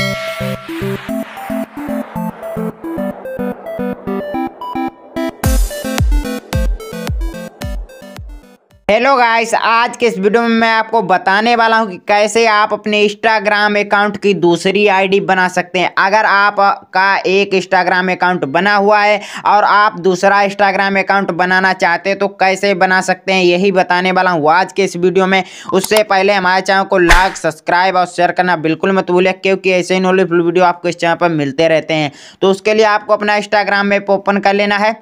Thank you. Hello guys आज के इस वीडियो में मैं आपको बताने वाला हूं कि कैसे आप अपने इंस्टाग्राम अकाउंट की दूसरी आईडी बना सकते हैं अगर आपका एक इंस्टाग्राम अकाउंट बना हुआ है और आप दूसरा इंस्टाग्राम अकाउंट बनाना चाहते हैं तो कैसे बना सकते हैं यही बताने वाला हूं आज के इस वीडियो में उससे पहले हमारे चैनल को लाइक सब्सक्राइब और शेयर करना बिल्कुल मत भूलें क्योंकि ऐसे ही नॉलेजफुल वीडियो आपको इस चैनल पर मिलते रहते हैं तो उसके लिए आपको अपना इंस्टाग्राम ऐप ओपन कर लेना है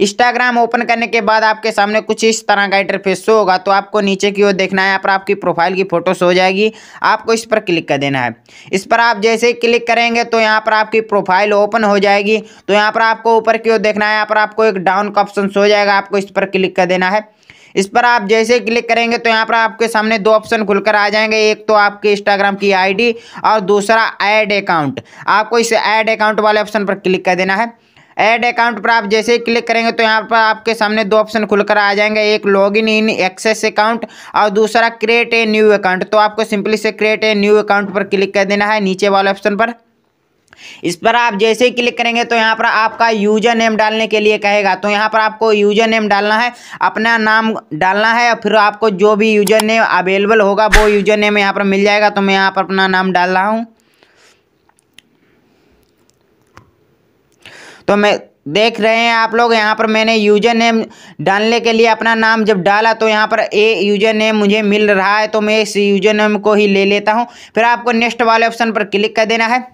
इंस्टाग्राम ओपन करने के बाद आपके सामने कुछ इस तरह का इंटरफेस शो होगा तो आपको नीचे की ओर देखना है यहाँ पर आपकी प्रोफाइल की फोटो शो हो जाएगी आपको इस पर क्लिक कर देना है इस पर आप जैसे ही क्लिक करेंगे तो यहाँ पर आपकी प्रोफाइल ओपन हो जाएगी तो यहाँ पर आपको ऊपर की ओर देखना है यहाँ पर आपको एक डाउन का ऑप्शन शो जाएगा आपको इस पर क्लिक कर देना है इस पर आप जैसे ही क्लिक करेंगे तो यहाँ पर आपके सामने दो ऑप्शन खुलकर आ जाएंगे एक तो आपके इंस्टाग्राम की आईडी और दूसरा ऐड अकाउंट आपको इस ऐड अकाउंट वाले ऑप्शन पर क्लिक कर देना है ऐड अकाउंट पर आप जैसे ही क्लिक करेंगे तो यहाँ पर आपके सामने दो ऑप्शन खुलकर आ जाएंगे एक log in in access account और दूसरा क्रिएट ए न्यू अकाउंट तो आपको सिंपली से क्रिएट ए न्यू अकाउंट पर क्लिक कर देना है नीचे वाले ऑप्शन पर इस पर आप जैसे ही क्लिक करेंगे तो यहाँ पर आपका यूजर नेम डालने के लिए कहेगा तो यहाँ पर आपको यूजर नेम डालना है अपना नाम डालना है और फिर आपको जो भी यूजर नेम अवेलेबल होगा वो यूजर नेम यहाँ पर मिल जाएगा तो मैं यहाँ पर अपना नाम डाल रहा हूँ तो मैं देख रहे हैं आप लोग यहाँ पर मैंने यूजर नेम डालने के लिए अपना नाम जब डाला तो यहाँ पर ए यूजर नेम मुझे मिल रहा है तो मैं इस यूजर नेम को ही ले लेता हूँ फिर आपको नेक्स्ट वाले ऑप्शन पर क्लिक कर देना है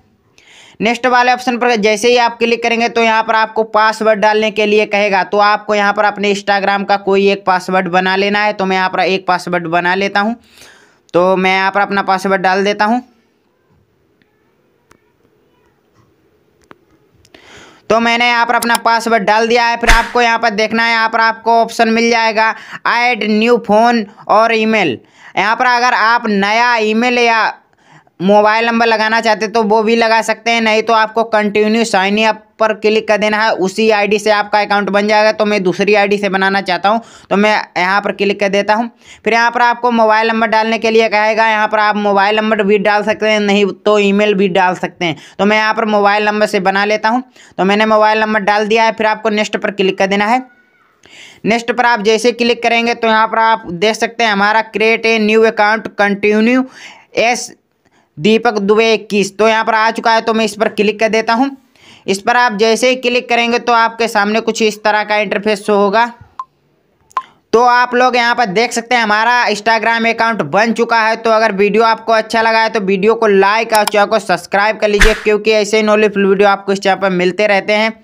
नेक्स्ट वाले ऑप्शन पर जैसे ही आप क्लिक करेंगे तो यहाँ पर आपको पासवर्ड डालने के लिए कहेगा तो आपको यहाँ पर अपने इंस्टाग्राम का कोई एक पासवर्ड बना लेना है तो मैं यहाँ पर एक पासवर्ड बना लेता हूँ तो मैं यहाँ पर अपना पासवर्ड डाल देता हूँ तो मैंने यहाँ पर अपना पासवर्ड डाल दिया है फिर आपको यहाँ पर देखना है यहाँ पर आपको ऑप्शन मिल जाएगा ऐड न्यू फ़ोन और ईमेल यहाँ पर अगर आप नया ईमेल या मोबाइल नंबर लगाना चाहते तो वो भी लगा सकते हैं नहीं तो आपको कंटिन्यू साइन अप पर क्लिक कर देना है उसी आईडी से आपका अकाउंट बन जाएगा तो मैं दूसरी आईडी से बनाना चाहता हूं तो मैं यहां पर क्लिक कर देता हूं फिर यहां पर आपको मोबाइल नंबर डालने के लिए कहेगा यहां पर आप मोबाइल नंबर भी डाल सकते हैं नहीं तो ईमेल भी डाल सकते हैं तो मैं यहाँ पर मोबाइल नंबर से बना लेता हूँ तो मैंने मोबाइल नंबर डाल दिया है फिर आपको नेक्स्ट पर क्लिक कर देना है नेक्स्ट पर आप जैसे क्लिक करेंगे तो यहाँ पर आप देख सकते हैं हमारा create a new account continue as Deepak Dubey इक्कीस तो यहाँ पर आ चुका है तो मैं इस पर क्लिक कर देता हूँ इस पर आप जैसे ही क्लिक करेंगे तो आपके सामने कुछ इस तरह का इंटरफेस शो होगा तो आप लोग यहाँ पर देख सकते हैं हमारा इंस्टाग्राम अकाउंट बन चुका है तो अगर वीडियो आपको अच्छा लगा है तो वीडियो को लाइक और चैनल को सब्सक्राइब कर लीजिए क्योंकि ऐसे ही नॉलेजफुल वीडियो आपको इस चैनल पर मिलते रहते हैं